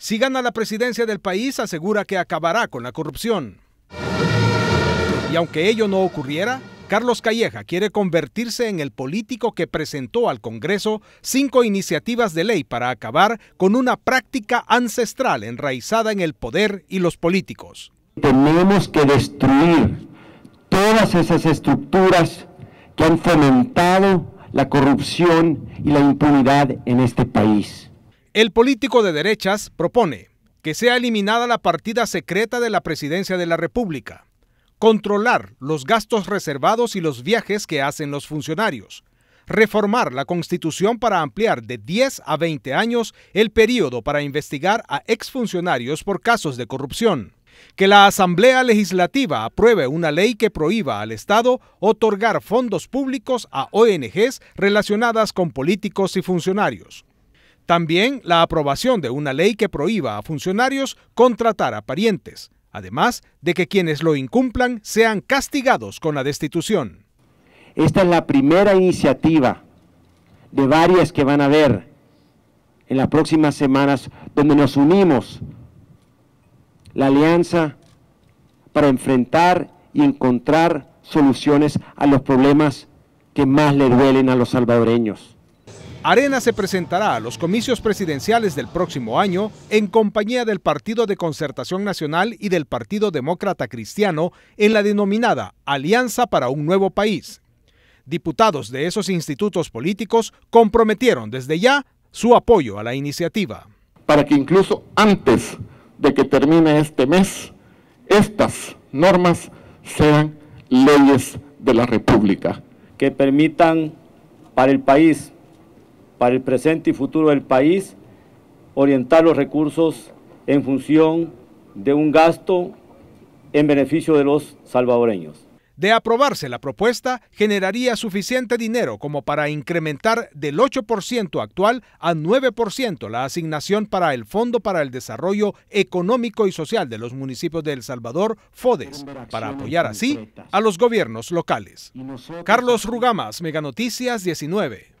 Si gana la presidencia del país, asegura que acabará con la corrupción. Y aunque ello no ocurriera, Carlos Calleja quiere convertirse en el político que presentó al Congreso cinco iniciativas de ley para acabar con una práctica ancestral enraizada en el poder y los políticos. Tenemos que destruir todas esas estructuras que han fomentado la corrupción y la impunidad en este país. El político de derechas propone que sea eliminada la partida secreta de la presidencia de la República, controlar los gastos reservados y los viajes que hacen los funcionarios, reformar la Constitución para ampliar de 10 a 20 años el periodo para investigar a exfuncionarios por casos de corrupción, que la Asamblea Legislativa apruebe una ley que prohíba al Estado otorgar fondos públicos a ONGs relacionadas con políticos y funcionarios también la aprobación de una ley que prohíba a funcionarios contratar a parientes, además de que quienes lo incumplan sean castigados con la destitución. Esta es la primera iniciativa de varias que van a haber en las próximas semanas donde nos unimos la alianza para enfrentar y encontrar soluciones a los problemas que más le duelen a los salvadoreños. Arena se presentará a los comicios presidenciales del próximo año en compañía del Partido de Concertación Nacional y del Partido Demócrata Cristiano en la denominada Alianza para un Nuevo País. Diputados de esos institutos políticos comprometieron desde ya su apoyo a la iniciativa. Para que incluso antes de que termine este mes, estas normas sean leyes de la República. Que permitan para el país para el presente y futuro del país, orientar los recursos en función de un gasto en beneficio de los salvadoreños. De aprobarse la propuesta, generaría suficiente dinero como para incrementar del 8% actual a 9% la asignación para el Fondo para el Desarrollo Económico y Social de los Municipios de El Salvador, FODES, para apoyar así a los gobiernos locales. Carlos Rugamas, Meganoticias 19.